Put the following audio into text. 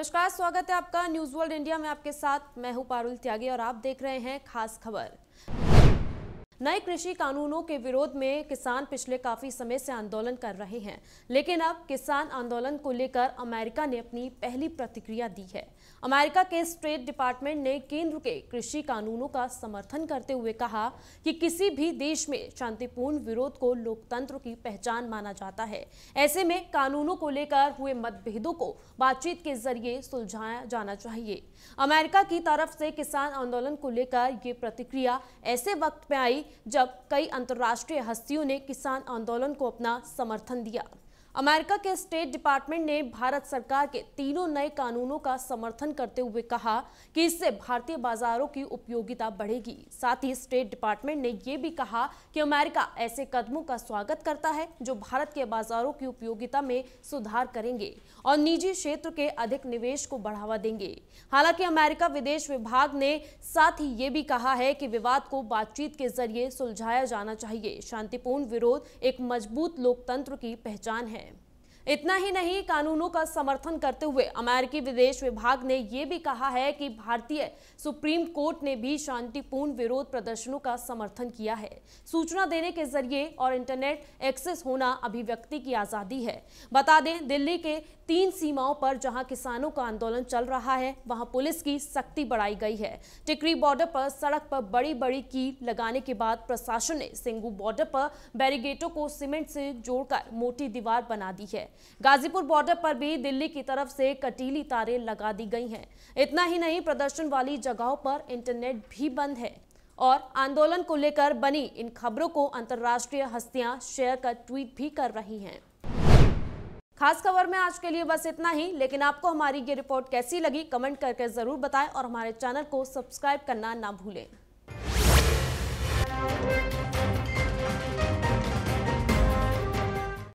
नमस्कार स्वागत है आपका न्यूज वर्ल्ड इंडिया में आपके साथ मैं हूं पारुल त्यागी और आप देख रहे हैं खास खबर नए कृषि कानूनों के विरोध में किसान पिछले काफी समय से आंदोलन कर रहे हैं लेकिन अब किसान आंदोलन को लेकर अमेरिका ने अपनी पहली प्रतिक्रिया दी है अमेरिका के स्टेट डिपार्टमेंट ने केंद्र के कृषि कानूनों का समर्थन करते हुए कहा कि किसी भी देश में शांतिपूर्ण विरोध को लोकतंत्र की पहचान माना जाता है ऐसे में कानूनों को लेकर हुए मतभेदों को बातचीत के जरिए सुलझाया जाना चाहिए अमेरिका की तरफ से किसान आंदोलन को लेकर ये प्रतिक्रिया ऐसे वक्त में आई जब कई अंतर्राष्ट्रीय हस्तियों ने किसान आंदोलन को अपना समर्थन दिया अमेरिका के स्टेट डिपार्टमेंट ने भारत सरकार के तीनों नए कानूनों का समर्थन करते हुए कहा कि इससे भारतीय बाजारों की उपयोगिता बढ़ेगी साथ ही स्टेट डिपार्टमेंट ने यह भी कहा कि अमेरिका ऐसे कदमों का स्वागत करता है जो भारत के बाजारों की उपयोगिता में सुधार करेंगे और निजी क्षेत्र के अधिक निवेश को बढ़ावा देंगे हालांकि अमेरिका विदेश विभाग ने साथ ही ये भी कहा है कि विवाद को बातचीत के जरिए सुलझाया जाना चाहिए शांतिपूर्ण विरोध एक मजबूत लोकतंत्र की पहचान है इतना ही नहीं कानूनों का समर्थन करते हुए अमेरिकी विदेश विभाग ने यह भी कहा है कि भारतीय सुप्रीम कोर्ट ने भी शांतिपूर्ण विरोध प्रदर्शनों का समर्थन किया है सूचना देने के जरिए और इंटरनेट एक्सेस होना अभिव्यक्ति की आज़ादी है बता दें दिल्ली के तीन सीमाओं पर जहां किसानों का आंदोलन चल रहा है वहां पुलिस की सख्ती बढ़ाई गई है टिकरी बॉर्डर पर सड़क पर बड़ी बड़ी की लगाने के बाद प्रशासन ने सिंगू बॉर्डर पर बैरिगेटों को सीमेंट से जोड़कर मोटी दीवार बना दी है गाजीपुर बॉर्डर पर भी दिल्ली की तरफ से कटीली तारे लगा दी गई है इतना ही नहीं प्रदर्शन वाली जगहों पर इंटरनेट भी बंद है और आंदोलन को लेकर बनी इन खबरों को अंतर्राष्ट्रीय हस्तियां शेयर कर ट्वीट भी कर रही हैं खास खबर में आज के लिए बस इतना ही लेकिन आपको हमारी ये रिपोर्ट कैसी लगी कमेंट करके जरूर बताएं और हमारे चैनल को सब्सक्राइब करना ना भूलें